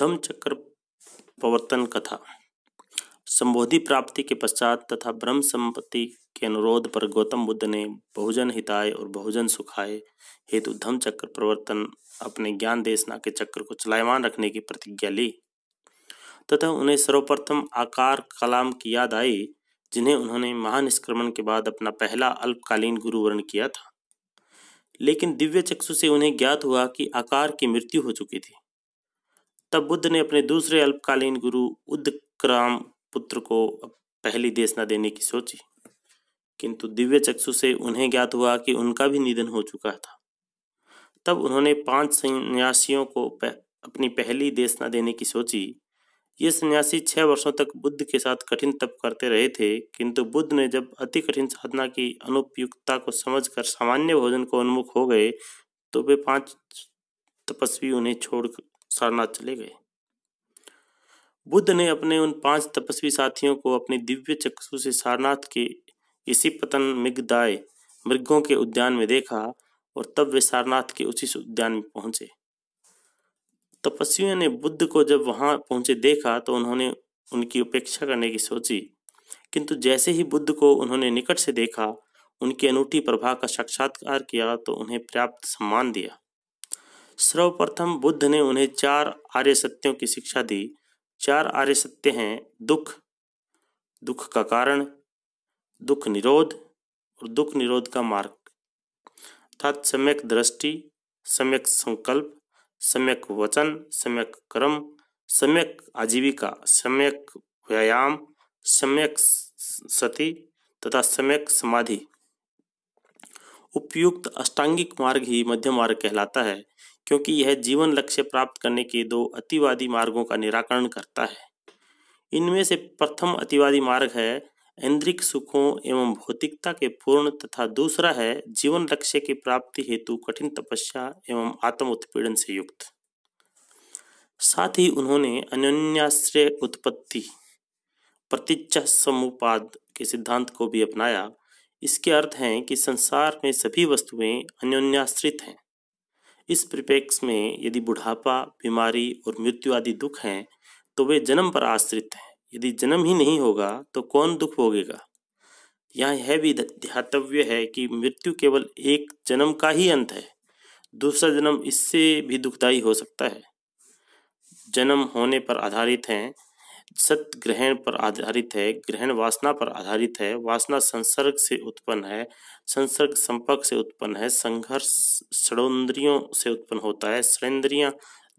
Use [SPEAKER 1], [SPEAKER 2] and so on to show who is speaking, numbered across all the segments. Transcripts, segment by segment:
[SPEAKER 1] धम्मचक्र प्रवर्तन कथा संबोधि प्राप्ति के पश्चात तथा ब्रह्म संपत्ति के अनुरोध पर गौतम बुद्ध ने बहुजन हिताय और बहुजन सुखाय हेतु धम चक्र प्रवर्तन अपने ज्ञान देशना के चक्र को चलायमान रखने की प्रतिज्ञा ली तथा उन्हें सर्वप्रथम आकार कलाम की याद आई जिन्हें उन्होंने महानिष्क्रमण के बाद अपना पहला अल्पकालीन गुरुवर्ण किया था लेकिन दिव्य चक्षु से उन्हें ज्ञात हुआ कि आकार की मृत्यु हो चुकी थी तब बुद्ध ने अपने दूसरे अल्पकालीन गुरु उदक्राम पुत्र को पहली देशना देने की सोची किंतु दिव्य चक्षु से उन्हें ज्ञात हुआ कि उनका भी निधन हो चुका था तब उन्होंने पांच सन्यासियों को अपनी पहली देशना देने की सोची ये सन्यासी छह वर्षों तक बुद्ध के साथ कठिन तप करते रहे थे किंतु बुद्ध ने जब अति कठिन साधना की अनुपयुक्तता को समझकर सामान्य भोजन को उन्मुख हो गए तो वे पांच तपस्वी उन्हें छोड़ सारनाथ चले गए बुद्ध ने अपने उन पांच तपस्वी साथियों को अपने दिव्य चक्षु से सारनाथ के इसी पतन मिगदाय मृगों के उद्यान में देखा और तब वे सारनाथ के उसी उद्यान में पहुंचे तपस्वियों ने बुद्ध को जब वहां पहुंचे देखा तो उन्होंने उनकी उपेक्षा करने की सोची किंतु जैसे ही बुद्ध को उन्होंने निकट से देखा उनकी अनूठी प्रभा का साक्षात्कार किया तो उन्हें पर्याप्त सम्मान दिया सर्वप्रथम बुद्ध ने उन्हें चार आर्य सत्यों की शिक्षा दी चार आर्य सत्य हैं दुख दुख का कारण दुख निरोध और दुख निरोध का मार्ग अर्थात सम्यक दृष्टि सम्यक संकल्प सम्यक वचन सम्यक कर्म सम्यक आजीविका सम्यक व्यायाम सम्यक सती तथा सम्यक समाधि उपयुक्त अष्टांगिक मार्ग ही मध्य मार्ग कहलाता है क्योंकि यह जीवन लक्ष्य प्राप्त करने के दो अतिवादी मार्गों का निराकरण करता है इनमें से प्रथम अतिवादी मार्ग है ऐन्द्रिक सुखों एवं भौतिकता के पूर्ण तथा दूसरा है जीवन लक्ष्य की प्राप्ति हेतु कठिन तपस्या एवं आत्म उत्पीड़न से युक्त साथ ही उन्होंने अन्योन्याश्रय उत्पत्ति प्रतीक्षा समुपाद के सिद्धांत को भी अपनाया इसके अर्थ हैं कि संसार में सभी वस्तुएं अन्योन्याश्रित हैं इस परिपेक्ष में यदि बुढ़ापा बीमारी और मृत्यु आदि दुख हैं तो वे जन्म पर आश्रित हैं यदि जन्म ही नहीं होगा तो कौन दुख भोगेगा यह यह भी ध्यातव्य है कि मृत्यु केवल एक जन्म का ही अंत है दूसरा जन्म इससे भी दुखदायी हो सकता है जन्म होने पर आधारित हैं सत्य ग्रहण पर आधारित है ग्रहण वासना पर आधारित है वासना संसर्ग से उत्पन्न है संसर्ग संपर्क से उत्पन्न है संघर्ष षडोन्द्रियों से उत्पन्न होता है षडेंद्रियां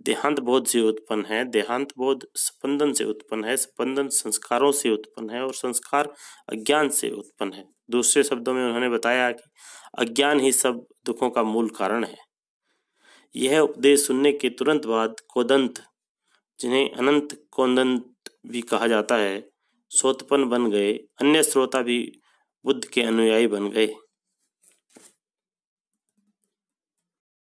[SPEAKER 1] देहांत बोध से उत्पन्न है देहांत बोध स्पंदन से उत्पन्न है स्पंदन संस्कारों से उत्पन्न है और संस्कार अज्ञान से उत्पन्न है दूसरे शब्दों में उन्होंने बताया कि अज्ञान ही सब दुखों का मूल कारण है यह उपदेश सुनने के तुरंत बाद कोदंत जिन्हें अनंत कोदंत भी कहा जाता है सोतपन बन गए अन्य श्रोता भी बुद्ध के अनुयायी बन गए